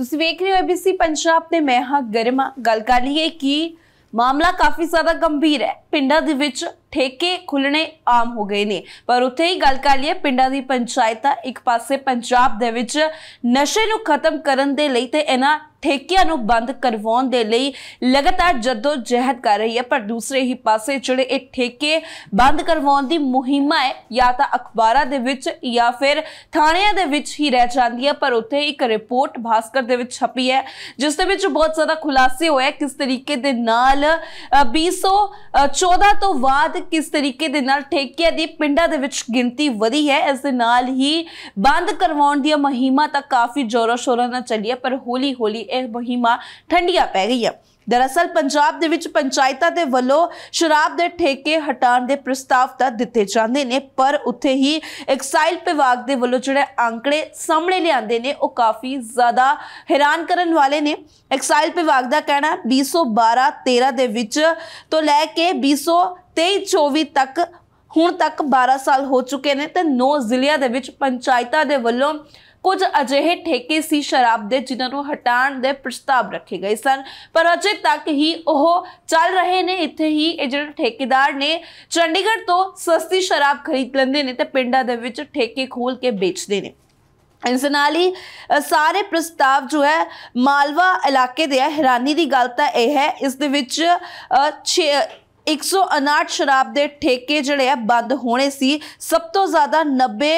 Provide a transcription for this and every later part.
ਤੁਸੀਂ ਵੇਖ ਰਹੇ ਹੋ ABC ਪੰਜਾਬ ਤੇ ਮੈਂ ਹਾਂ ਗਰਮਾ ਗੱਲ ਕਰ ਲਈਏ ਕਿ ਮਾਮਲਾ ਕਾਫੀ ਜ਼ਿਆਦਾ ਗੰਭੀਰ ਹੈ ਪਿੰਡਾਂ ਦੇ ਵਿੱਚ ਠੇਕੇ ਖੁੱਲਣੇ ਆਮ ਹੋ ਗਏ ਨੇ ਪਰ ਉੱਥੇ ਹੀ ਗੱਲ ਕਰ ਲਈਏ ਪਿੰਡਾਂ ਦੀ ਪੰਚਾਇਤਾਂ ਇੱਕ ਪਾਸੇ ਪੰਜਾਬ ਦੇ ਵਿੱਚ ਨਸ਼ੇ ਨੂੰ ਖਤਮ ਕਰਨ ਦੇ ਲਈ ਤੇ ਇਹਨਾਂ ਠੇਕਿਆਂ ਨੂੰ ਬੰਦ ਕਰਵਾਉਣ ਦੇ ਲਈ ਲਗਾਤਾਰ ਜਦੋਂ ਜਹਿਦ ਕਰ ਰਹੀ ਹੈ ਪਰ ਦੂਸਰੇ ਹੀ ਪਾਸੇ ਜਿਹੜੇ ਇਹ ਠੇਕੇ ਬੰਦ ਕਰਵਾਉਣ ਦੀ ਮੁਹਿੰਮ ਹੈ ਜਾਂ ਤਾਂ ਅਖਬਾਰਾਂ ਦੇ ਵਿੱਚ ਜਾਂ ਫਿਰ ਥਾਣਿਆਂ ਦੇ ਵਿੱਚ ਹੀ ਰਹਿ ਜਾਂਦੀ ਹੈ ਪਰ ਉੱਥੇ ਇੱਕ ਰਿਪੋਰਟ ਭਾਸਕਰ ਦੇ ਵਿੱਚ ਛਪੀ ਹੈ ਜਿਸ ਦੇ ਵਿੱਚ ਬਹੁਤ ਜ਼ਿਆਦਾ ਖੁਲਾਸੇ ਹੋਇਆ ਕਿਸ ਤਰੀਕੇ ਦੇ ਨਾਲ 2014 ਤੋਂ ਬਾਅਦ ਕਿਸ ਤਰੀਕੇ ਦੇ ਨਾਲ ਠੇਕਿਆਂ ਦੀ ਪਿੰਡਾਂ ਦੇ ਵਿੱਚ ਗਿਣਤੀ ਵਧੀ ਹੈ ਇਸ ਦੇ ਨਾਲ ਹੀ ਬੰਦ ਕਰਵਾਉਣ ਦੀਆਂ ਮਹੀਮਾ ਤਾਂ ਕਾਫੀ ਜ਼ੋਰਾਂ ਸ਼ੋਰਾਂ ਨਾਲ ਚੱਲੀ ਹੈ ਪਰ ਹੌਲੀ ਹੌਲੀ ਇਹ ਮਹੀਮਾ ਠੰਡੀਆਂ ਪੈ ਗਈ ਹੈ ਦਰਅਸਲ ਪੰਜਾਬ ਦੇ ਵਿੱਚ ਪੰਚਾਇਤਾਂ ਦੇ ਵੱਲੋਂ ਸ਼ਰਾਬ ਦੇ ਠੇਕੇ ਹਟਾਉਣ ਦੇ ਪ੍ਰਸਤਾਵ ਤਾਂ ਦਿੱਤੇ ਜਾਂਦੇ ਨੇ ਪਰ ਉੱਥੇ ਹੀ ਐਕਸਾਈਲ ਵਿਭਾਗ ਦੇ ਵੱਲੋਂ ਜਿਹੜੇ ਅੰਕੜੇ ਸਾਹਮਣੇ ਲਿਆਂਦੇ ਨੇ ਉਹ ਕਾਫੀ ਜ਼ਿਆਦਾ ਹੈਰਾਨ ਕਰਨ ਵਾਲੇ ਨੇ ਐਕਸਾਈਲ ਵਿਭਾਗ ਦਾ ਕਹਿਣਾ 212 13 ਦੇ ਵਿੱਚ ਤੋਂ ਲੈ ਕੇ 223 24 ਤੱਕ ਹੁਣ ਤੱਕ 12 ਸਾਲ ਹੋ ਚੁੱਕੇ ਨੇ ਤੇ 9 ਜ਼ਿਲ੍ਹਿਆਂ ਦੇ ਵਿੱਚ ਪੰਚਾਇਤਾਂ ਦੇ ਵੱਲੋਂ ਕੁਝ ਅਜਿਹੇ ਠੇਕੇ ਸੀ ਸ਼ਰਾਬ ਦੇ ਜਿਨ੍ਹਾਂ ਨੂੰ ਹਟਾਉਣ ਦੇ ਪ੍ਰਸਤਾਵ ਰੱਖੇ ਗਏ ਸਨ ਪਰ ਅਜੇ ਤੱਕ ਹੀ ਉਹ ਚੱਲ ਰਹੇ ਨੇ ਇੱਥੇ ਹੀ ਇਹ ਜਿਹੜੇ ਠੇਕੇਦਾਰ ਨੇ ਚੰਡੀਗੜ੍ਹ ਤੋਂ ਸਸਤੀ ਸ਼ਰਾਬ ਖਰੀਦ ਲੈਂਦੇ ਨੇ ਤੇ ਪਿੰਡਾਂ ਦੇ ਵਿੱਚ ਠੇਕੇ ਖੋਲ ਕੇ ਵੇਚਦੇ ਨੇ ਇਸ ਨਾਲ ਹੀ ਸਾਰੇ ਪ੍ਰਸਤਾਵ ਜੋ ਹੈ ਮਾਲਵਾ ਇਲਾਕੇ ਦੇ ਹੈ ਹੈਰਾਨੀ ਦੀ ਗੱਲ ਤਾਂ ਇਹ ਹੈ ਇਸ ਦੇ ਵਿੱਚ 6 159 ਸ਼ਰਾਬ ਦੇ ਠੇਕੇ ਜਿਹੜੇ ਆ ਬੰਦ ਹੋਣੇ ਸੀ ਸਭ ਤੋਂ ਜ਼ਿਆਦਾ 90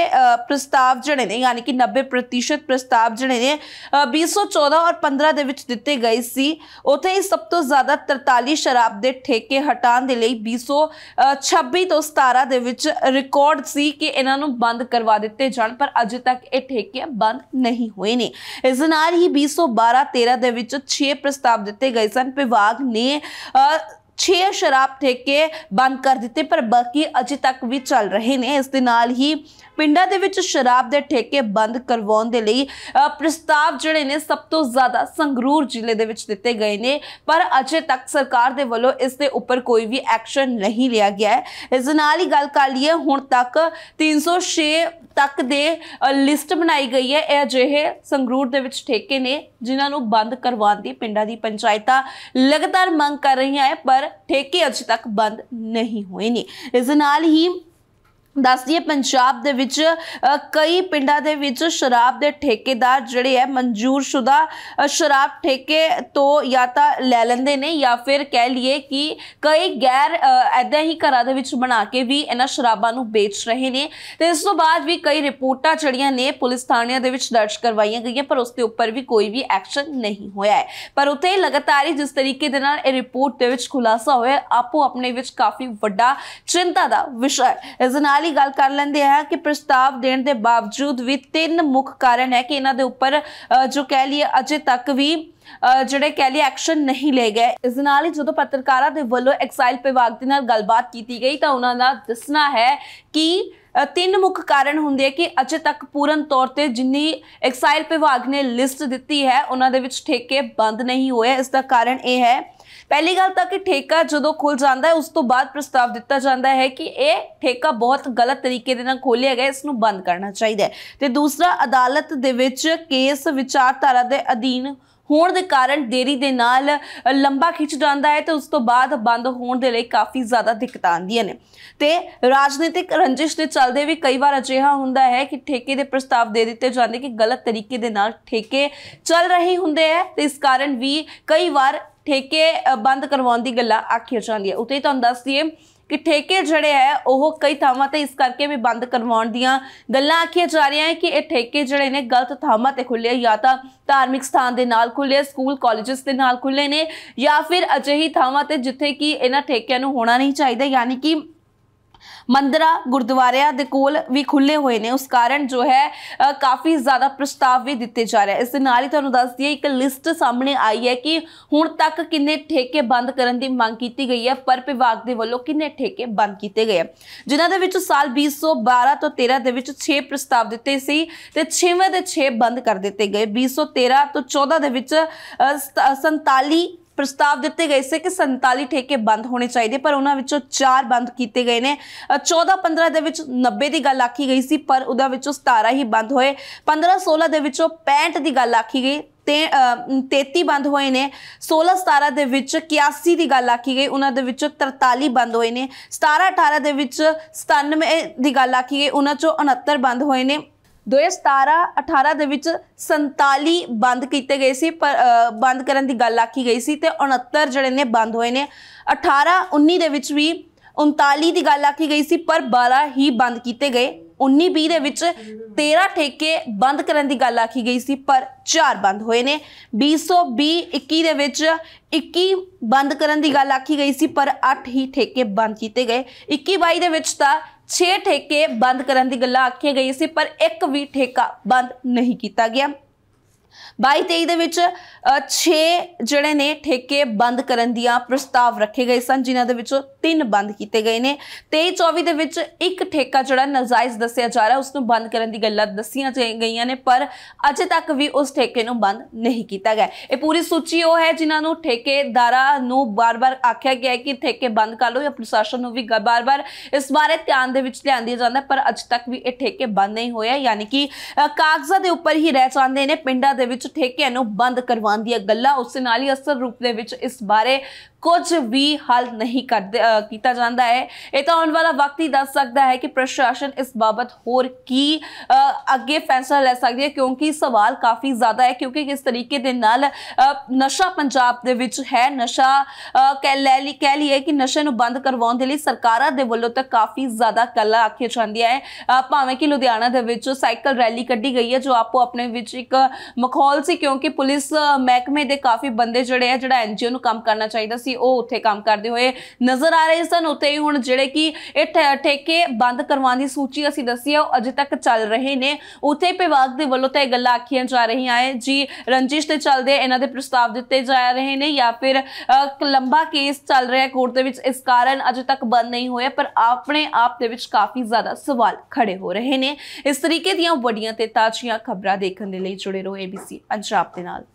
ਪ੍ਰਸਤਾਵ ਜਿਹੜੇ ਨੇ ਯਾਨੀ ਕਿ 90% ਪ੍ਰਸਤਾਵ ਜਿਹੜੇ ਨੇ 214 ਔਰ 15 ਦੇ ਵਿੱਚ ਦਿੱਤੇ ਗਏ ਸੀ ਉਥੇ ਹੀ ਸਭ ਤੋਂ ਜ਼ਿਆਦਾ 43 ਸ਼ਰਾਬ ਦੇ ਠੇਕੇ ਹਟਾਉਣ ਦੇ ਲਈ 226 ਤੋਂ 17 ਦੇ ਵਿੱਚ ਰਿਕਾਰਡ ਸੀ ਕਿ ਇਹਨਾਂ ਨੂੰ ਬੰਦ ਕਰਵਾ ਦਿੱਤੇ ਜਾਣ ਪਰ ਅਜੇ ਤੱਕ ਇਹ ਠੇਕੇ ਬੰਦ ਨਹੀਂ ਹੋਏ ਨੇ ਇਸ ਨਾਲ ਹੀ 212 13 ਦੇ ਵਿੱਚ 6 ਪ੍ਰਸਤਾਵ ਦਿੱਤੇ ਗਏ ਸਨ ਵਿਭਾਗ ਨੇ ਛੇ ਸ਼ਰਾਬ ਠੇਕੇ ਬੰਦ ਕਰ ਦਿੱਤੇ ਪਰ ਬਾਕੀ ਅਜੇ ਤੱਕ ਵੀ ਚੱਲ ਰਹੇ ਨੇ ਇਸ ਦੇ ਨਾਲ ਹੀ ਪਿੰਡਾਂ ਦੇ ਵਿੱਚ ਸ਼ਰਾਬ ਦੇ ਠੇਕੇ ਬੰਦ ਕਰਵਾਉਣ ਦੇ ਲਈ ਪ੍ਰਸਤਾਵ ਜਿਹੜੇ ਨੇ ਸਭ ਤੋਂ ਜ਼ਿਆਦਾ ਸੰਗਰੂਰ ਜ਼ਿਲ੍ਹੇ ਦੇ ਵਿੱਚ ਦਿੱਤੇ ਗਏ ਨੇ ਪਰ ਅਜੇ ਤੱਕ ਸਰਕਾਰ ਦੇ ਵੱਲੋਂ ਇਸ ਦੇ ਉੱਪਰ ਕੋਈ ਵੀ ਐਕਸ਼ਨ ਨਹੀਂ ਲਿਆ ਗਿਆ ਹੈ ਇਸ ਨਾਲ ਹੀ ਗੱਲ ਕਰ ਲਈਏ ਹੁਣ ਤੱਕ 306 ਤੱਕ ਦੇ ਲਿਸਟ ਬਣਾਈ ਗਈ ਹੈ ਇਹ ਅਜਿਹੇ ਸੰਗਰੂਰ ਦੇ ਵਿੱਚ ਠੇਕੇ ਨੇ ਜਿਨ੍ਹਾਂ ਨੂੰ ਬੰਦ ਕਰਵਾਉਣ ਦੀ ਪਿੰਡਾਂ ਦੀ ਪੰਚਾਇਤਾਂ ਲਗਾਤਾਰ ਮੰਗ ਕਰ ਰਹੀਆਂ ਹੈ ਪਰ ਠੇਕੇ ਅਜੇ ਤੱਕ ਬੰਦ ਨਹੀਂ ਹੋਏ ਨੇ ਇਸ ਨਾਲ ਹੀ ਦੱਸ ਦਈਏ ਪੰਜਾਬ ਦੇ ਵਿੱਚ ਕਈ ਪਿੰਡਾਂ ਦੇ ਵਿੱਚ ਸ਼ਰਾਬ ਦੇ ਠੇਕੇਦਾਰ ਜਿਹੜੇ ਹੈ ਮਨਜ਼ੂਰਸ਼ੁਦਾ ਸ਼ਰਾਬ ਠੇਕੇ ਤੋਂ ਜਾਂ ਤਾਂ ਲੈ ਲੈਂਦੇ ਨੇ ਜਾਂ ਫਿਰ ਕਹਿ ਲਈਏ ਕਿ ਕਈ ਗੈਰ ਐਦਾਂ ਹੀ ਘਰਾਂ ਦੇ ਵਿੱਚ ਬਣਾ ਕੇ ਵੀ ਇਹਨਾਂ ਸ਼ਰਾਬਾਂ ਨੂੰ ਵੇਚ ਰਹੇ ਨੇ ਤੇ ਇਸ ਤੋਂ ਬਾਅਦ ਵੀ ਕਈ ਰਿਪੋਰਟਾਂ ਚੜੀਆਂ ਨੇ ਪੁਲਿਸ ਥਾਣਿਆਂ ਦੇ ਵਿੱਚ ਦਰਜ ਕਰਵਾਈਆਂ ਗਈਆਂ ਪਰ ਉਸ ਦੇ ਉੱਪਰ ਵੀ ਕੋਈ ਵੀ ਐਕਸ਼ਨ ਨਹੀਂ ਹੋਇਆ ਹੈ ਪਰ ਉਤੇ ਲਗਾਤਾਰ ਹੀ ਜਿਸ ਤਰੀਕੇ ਦੇ ਨਾਲ ਇਹ ਰਿਪੋਰਟ ਦੇ ਵਿੱਚ ਖੁਲਾਸਾ ਹੋਇਆ ਆਪੋ ਆਪਣੇ ਵਿੱਚ ਕਾਫੀ ਵੱਡਾ ਚਿੰਤਾ ਦਾ ਵਿਸ਼ਾ ਹੈ ਇਸ ਨਾਲ ਨਾਲ ਹੀ ਗੱਲ ਕਰ ਲੈਂਦੇ ਆ ਕਿ ਪ੍ਰਸਤਾਵ ਦੇਣ ਦੇ ਬਾਵਜੂਦ ਵੀ ਤਿੰਨ ਮੁੱਖ ਕਾਰਨ ਹੈ ਕਿ ਇਹਨਾਂ ਦੇ ਉੱਪਰ ਜੋ ਕਹਿ ਲਈਏ ਅਜੇ ਤੱਕ ਵੀ ਜਿਹੜੇ ਕਹਿ ਲਈ ਐਕਸ਼ਨ ਨਹੀਂ ਲਏ ਗਏ ਇਸ ਨਾਲ ਹੀ ਜਦੋਂ ਪੱਤਰਕਾਰਾਂ ਦੇ ਵੱਲੋਂ ਐਕਸਾਈਲ ਵਿਭਾਗ ਦੇ ਨਾਲ ਗੱਲਬਾਤ ਕੀਤੀ ਗਈ ਤਾਂ ਉਹਨਾਂ ਦਾ ਦੱਸਣਾ ਹੈ ਕਿ ਤਿੰਨ ਮੁੱਖ ਕਾਰਨ ਹੁੰਦੇ ਕਿ ਅਜੇ ਤੱਕ ਪੂਰਨ ਤੌਰ ਤੇ ਜਿੰਨੀ ਐਕਸਾਈਲ ਵਿਭਾਗ ਨੇ ਲਿਸਟ ਦਿੱਤੀ ਹੈ ਉਹਨਾਂ ਦੇ ਵਿੱਚ ਠੇਕੇ ਬੰਦ ਨਹੀਂ ਹੋਏ ਇਸ ਦਾ ਕਾਰਨ ਇਹ ਹੈ ਪਹਿਲੀ ਗੱਲ ਤਾਂ ਕਿ ਠੇਕਾ ਜਦੋਂ ਖੁੱਲ ਜਾਂਦਾ ਹੈ ਉਸ ਤੋਂ ਬਾਅਦ ਪ੍ਰਸਤਾਵ ਦਿੱਤਾ ਜਾਂਦਾ ਹੈ ਕਿ ਇਹ ਠੇਕਾ ਬਹੁਤ ਗਲਤ ਤਰੀਕੇ ਦੇ ਨਾਲ ਖੋਲਿਆ ਗਿਆ ਇਸ ਨੂੰ ਬੰਦ ਕਰਨਾ ਚਾਹੀਦਾ ਹੈ ਤੇ ਦੂਸਰਾ ਅਦਾਲਤ ਦੇ ਵਿੱਚ ਕੇਸ ਵਿਚਾਰਧਾਰਾ ਦੇ ਅਧੀਨ ਹੋਣ ਦੇ ਕਾਰਨ ਦੇਰੀ ਦੇ ਨਾਲ ਲੰਬਾ ਖਿੱਚ ਜਾਂਦਾ ਹੈ ਤੇ ਉਸ ਤੋਂ ਬਾਅਦ ਬੰਦ ਹੋਣ ਦੇ ਲਈ ਕਾਫੀ ਜ਼ਿਆਦਾ ਦਿੱਕਤਾਂ ਆਉਂਦੀਆਂ ਨੇ ਤੇ ਰਾਜਨੀਤਿਕ ਰੰਜਿਸ਼ ਦੇ ਚੱਲਦੇ ਵੀ ਕਈ ਵਾਰ ਅਜਿਹਾ ਹੁੰਦਾ ਹੈ ਕਿ ਠੇਕੇ ਦੇ ਪ੍ਰਸਤਾਵ ਦੇ ਦਿੱਤੇ ਜਾਂਦੇ ਕਿ ਗਲਤ ਤਰੀਕੇ ਦੇ ਨਾਲ ਠੇਕੇ ਚੱਲ ਰਹੇ ਹੁੰਦੇ ਆ ਤੇ ਇਸ ਕਾਰਨ ਵੀ ਕਈ ਵਾਰ ਠੇਕੇ ਬੰਦ ਕਰਵਾਉਣ ਦੀ ਗੱਲਾਂ ਆਖੀਆਂ ਜਾਂਦੀਆਂ ਉਤੇ ਤੁਹਾਨੂੰ ਦੱਸ ਦਈਏ ਕਿ ਠੇਕੇ ਜਿਹੜੇ ਹੈ ਉਹ ਕਈ ਥਾਵਾਂ ਤੇ ਇਸ ਕਰਕੇ ਵੀ ਬੰਦ ਕਰਵਾਉਣ ਦੀਆਂ ਗੱਲਾਂ ਆਖੀਆਂ ਜਾ ਰਹੀਆਂ ਹੈ ਕਿ ਇਹ ਠੇਕੇ ਜਿਹੜੇ ਨੇ ਗਲਤ ਥਾਵਾਂ ਤੇ ਖੁੱਲੇ ਜਾਂ ਤਾਂ ਧਾਰਮਿਕ ਸਥਾਨ ਦੇ ਨਾਲ ਖੁੱਲੇ ਸਕੂਲ ਕਾਲਜਸ ਦੇ ਨਾਲ ਖੁੱਲੇ ਨੇ ਜਾਂ ਫਿਰ ਅਜਿਹੀ ਥਾਵਾਂ ਤੇ ਜਿੱਥੇ ਕਿ ਇਹਨਾਂ ਠੇਕਿਆਂ ਨੂੰ ਹੋਣਾ ਨਹੀਂ ਚਾਹੀਦਾ ਯਾਨੀ ਕਿ ਮੰਦਰਾ ਗੁਰਦੁਆਰਿਆਂ ਦੇ ਕੋਲ ਵੀ ਖੁੱਲੇ ਹੋਏ ਨੇ ਉਸ ਕਾਰਨ ਜੋ ਹੈ ਕਾਫੀ ਜ਼ਿਆਦਾ ਪ੍ਰਸਤਾਵ ਵੀ ਦਿੱਤੇ ਜਾ ਰਿਹਾ ਇਸ ਦੇ ਨਾਲ ਹੀ ਤੁਹਾਨੂੰ ਦੱਸ ਦਈਏ ਇੱਕ ਲਿਸਟ ਸਾਹਮਣੇ ਆਈ ਹੈ ਕਿ ਹੁਣ ਤੱਕ ਕਿੰਨੇ ਠੇਕੇ ਬੰਦ ਕਰਨ ਦੀ ਮੰਗ ਕੀਤੀ ਗਈ ਹੈ ਪਰ ਵਿਭਾਗ ਦੇ ਵੱਲੋਂ ਕਿੰਨੇ ਠੇਕੇ ਬੰਦ ਕੀਤੇ ਗਏ ਜਿਨ੍ਹਾਂ ਦੇ ਵਿੱਚ ਸਾਲ 2012 ਤੋਂ 13 ਦੇ ਵਿੱਚ 6 ਪ੍ਰਸਤਾਵ ਦਿੱਤੇ ਸੀ ਤੇ 6ਵੇਂ ਦੇ 6 ਬੰਦ ਕਰ ਦਿੱਤੇ ਗਏ 2013 ਤੋਂ 14 ਦੇ ਵਿੱਚ 47 ਪ੍ਰਸਤਾਵ ਦਿੱਤੇ ਗਏ ਸੀ ਕਿ 47 ਠੇਕੇ ਬੰਦ ਹੋਣੇ ਚਾਹੀਦੇ ਪਰ ਉਹਨਾਂ ਵਿੱਚੋਂ 4 ਬੰਦ ਕੀਤੇ ਗਏ ਨੇ 14 15 ਦੇ ਵਿੱਚ 90 ਦੀ ਗੱਲ ਆਖੀ ਗਈ ਸੀ ਪਰ ਉਹਦਾ ਵਿੱਚੋਂ 17 ਹੀ ਬੰਦ ਹੋਏ 15 16 ਦੇ ਵਿੱਚੋਂ 65 ਦੀ ਗੱਲ ਆਖੀ ਗਈ ਤੇ 33 ਬੰਦ ਹੋਏ ਨੇ 16 17 ਦੇ ਵਿੱਚ 81 ਦੀ ਗੱਲ ਆਖੀ ਗਈ ਉਹਨਾਂ ਦੇ ਵਿੱਚੋਂ 43 ਬੰਦ ਹੋਏ ਨੇ 17 18 ਦੇ ਵਿੱਚ 97 ਦੀ ਗੱਲ ਆਖੀ ਗਈ ਉਹਨਾਂ ਚੋਂ 69 ਬੰਦ ਹੋਏ ਨੇ 2017 18 ਦੇ ਵਿੱਚ 47 ਬੰਦ ਕੀਤੇ ਗਏ ਸੀ ਪਰ ਬੰਦ ਕਰਨ ਦੀ ਗੱਲ ਆਖੀ ਗਈ ਸੀ ਤੇ 69 ਜਿਹੜੇ ਨੇ ਬੰਦ ਹੋਏ ਨੇ 18 19 ਦੇ ਵਿੱਚ ਵੀ 39 ਦੀ ਗੱਲ ਆਖੀ ਗਈ ਸੀ ਪਰ 12 ਹੀ ਬੰਦ ਕੀਤੇ ਗਏ 19 20 ਦੇ ਵਿੱਚ 13 ਠੇਕੇ ਬੰਦ ਕਰਨ ਦੀ ਗੱਲ ਆਖੀ ਗਈ ਸੀ ਪਰ 4 ਬੰਦ ਹੋਏ ਨੇ 2020 21 ਦੇ ਵਿੱਚ 21 ਬੰਦ ਕਰਨ ਦੀ ਗੱਲ ਆਖੀ ਗਈ ਸੀ ਪਰ 8 ਹੀ ਠੇਕੇ ਬੰਦ ਕੀਤੇ ਗਏ 21 22 ਦੇ ਵਿੱਚ ਤਾਂ 6 ਠੇਕੇ ਬੰਦ ਕਰਨ ਦੀ ਗੱਲਾਂ ਆਖੀਆਂ ਗਈ ਸੀ ਪਰ ਇੱਕ ਵੀ ਠੇਕਾ ਬੰਦ ਨਹੀਂ ਕੀਤਾ ਗਿਆ 22 23 ਦੇ ਵਿੱਚ 6 ਜਿਹੜੇ ਨੇ ਠੇਕੇ ਬੰਦ ਕਰਨ ਦੀਆਂ ਪ੍ਰਸਤਾਵ ਰੱਖੇ ਗਏ ਸਨ ਜਿਨ੍ਹਾਂ ਦੇ ਵਿੱਚੋਂ 3 ਬੰਦ ਕੀਤੇ ਗਏ ਨੇ 23 24 ਦੇ ਵਿੱਚ ਇੱਕ ਠੇਕਾ ਜਿਹੜਾ ਨਜਾਇਜ਼ ਦੱਸਿਆ ਜਾ ਰਿਹਾ ਉਸ ਨੂੰ ਬੰਦ ਕਰਨ ਦੀ ਗੱਲਾਂ ਦੱਸੀਆਂ ਗਈਆਂ ਨੇ ਪਰ ਅਜੇ ਤੱਕ ਵੀ ਉਸ ਠੇਕੇ ਨੂੰ ਬੰਦ ਨਹੀਂ ਕੀਤਾ ਗਿਆ ਇਹ ਪੂਰੀ ਸੂਚੀ ਉਹ ਹੈ ਜਿਨ੍ਹਾਂ ਨੂੰ ਠੇਕੇਦਾਰਾਂ ਨੂੰ ਬਾਰ-ਬਾਰ ਆਖਿਆ ਗਿਆ ਕਿ ਠੇਕੇ ਬੰਦ ਕਰ ਲਓ ਜਾਂ ਪ੍ਰਸ਼ਾਸਨ ਨੂੰ ਵੀ ਬਾਰ-ਬਾਰ ਇਸ ਬਾਰੇ ਧਿਆਨ ਦੇ ਵਿੱਚ ਲਿਆਂਦੀ ਜਾਂਦਾ ਪਰ ਅਜੇ ਤੱਕ ਵੀ ਇਹ ਠੇਕੇ ਬੰਦ ਨਹੀਂ ਹੋਇਆ ਯਾਨੀ ਕਿ ਕਾਗਜ਼ਾਂ ਦੇ ਉੱਪਰ ਹੀ ਰਹਿ ਜਾਂਦੇ ਨੇ ਪਿੰਡਾਂ ਦੇ ਵਿੱਚ ਠੇਕਿਆਂ ਨੂੰ ਬੰਦ ਕਰਵਾਉਣ ਦੀਆਂ ਗੱਲਾਂ ਉਸ ਨਾਲ ਹੀ ਅਸਲ ਰੂਪ ਦੇ ਵਿੱਚ ਇਸ ਬਾਰੇ ਕੁਝ ਵੀ ਹੱਲ ਨਹੀਂ ਕੀਤਾ ਜਾਂਦਾ ਹੈ ਇਹ ਤਾਂ ਆਉਣ ਵਾਲਾ ਵਕਤ ਹੀ ਦੱਸ ਸਕਦਾ ਹੈ ਕਿ ਪ੍ਰਸ਼ਾਸਨ ਇਸ ਬਾਬਤ ਹੋਰ ਕੀ ਅੱਗੇ ਫੈਸਲਾ ਲੈ ਸਕਦੀ ਹੈ ਕਿਉਂਕਿ ਸਵਾਲ ਕਾਫੀ ਜ਼ਿਆਦਾ ਹੈ ਕਿਉਂਕਿ ਕਿਸ ਤਰੀਕੇ ਦੇ ਨਾਲ ਨਸ਼ਾ ਪੰਜਾਬ ਦੇ ਵਿੱਚ ਹੈ ਨਸ਼ਾ ਕਹਿ ਲੈ ਲਈ ਕਹਿ ਲਈਏ ਕਿ ਨਸ਼ੇ ਨੂੰ ਬੰਦ ਕਰਵਾਉਣ ਦੇ ਲਈ ਸਰਕਾਰਾਂ ਦੇ ਵੱਲੋਂ ਤਾਂ ਕਾਫੀ ਜ਼ਿਆਦਾ ਕਲਾ ਆਖੇ ਜਾਂਦੀ ਹੈ ਭਾਵੇਂ ਕਿ ਲੁਧਿਆਣਾ ਦੇ ਵਿੱਚ ਸਾਈਕਲ ਰੈਲੀ ਕੱਢੀ ਗਈ ਹੈ ਜੋ ਆਪੋ ਆਪਣੇ ਵਿੱਚ ਇੱਕ ਮਖੌਲ ਸੀ ਕਿਉਂਕਿ ਪੁਲਿਸ ਮਹਿਕਮੇ ਦੇ ਕਾਫੀ ਬੰਦੇ ਜਿਹੜੇ ਆ ਜਿਹੜਾ ਐਨਜੀਓ ਨੂੰ ਕੰਮ ਕਰਨਾ ਚਾਹੀਦਾ ਸੀ ਸੀ ਉਹ ਉੱਥੇ ਕੰਮ ਕਰਦੇ ਹੋਏ ਨਜ਼ਰ ਆ ਰਹੇ ਸਨ ਉੱਥੇ ਹੀ ਹੁਣ ਜਿਹੜੇ ਕਿ ਇਹ ਠੇਕੇ ਬੰਦ ਕਰਵਾਉਣ ਦੀ ਸੂਚੀ ਅਸੀਂ ਦੱਸੀ ਹੈ ਉਹ ਅਜੇ ਤੱਕ ਚੱਲ ਰਹੇ ਨੇ ਉੱਥੇ ਵਿਭਾਗ ਦੇ ਵੱਲੋਂ ਤਾਂ ਇਹ ਗੱਲਾਂ ਆਖੀਆਂ ਜਾ ਰਹੀਆਂ ਆਏ ਜੀ ਰੰਜਿਸ਼ ਤੇ ਚੱਲਦੇ ਇਹਨਾਂ ਦੇ ਪ੍ਰਸਤਾਵ ਦਿੱਤੇ ਜਾ ਰਹੇ ਨੇ ਜਾਂ ਫਿਰ ਲੰਬਾ ਕੇਸ ਚੱਲ ਰਿਹਾ ਕੋਰਟ ਦੇ ਵਿੱਚ ਇਸ ਕਾਰਨ ਅਜੇ ਤੱਕ ਬੰਦ ਨਹੀਂ ਹੋਇਆ ਪਰ ਆਪਣੇ ਆਪ ਦੇ ਵਿੱਚ ਕਾਫੀ ਜ਼ਿਆਦਾ ਸਵਾਲ ਖੜੇ ਹੋ ਰਹੇ ਨੇ ਇਸ ਤਰੀਕੇ ਦੀਆਂ ਵੱਡੀਆਂ ਤੇ ਤਾਜ਼ੀਆਂ ਖਬਰਾਂ ਦੇਖਣ ਦੇ ਲਈ ਜੁੜੇ ਰਹੋ ABC ਪੰਜਾਬ ਦੇ ਨਾਲ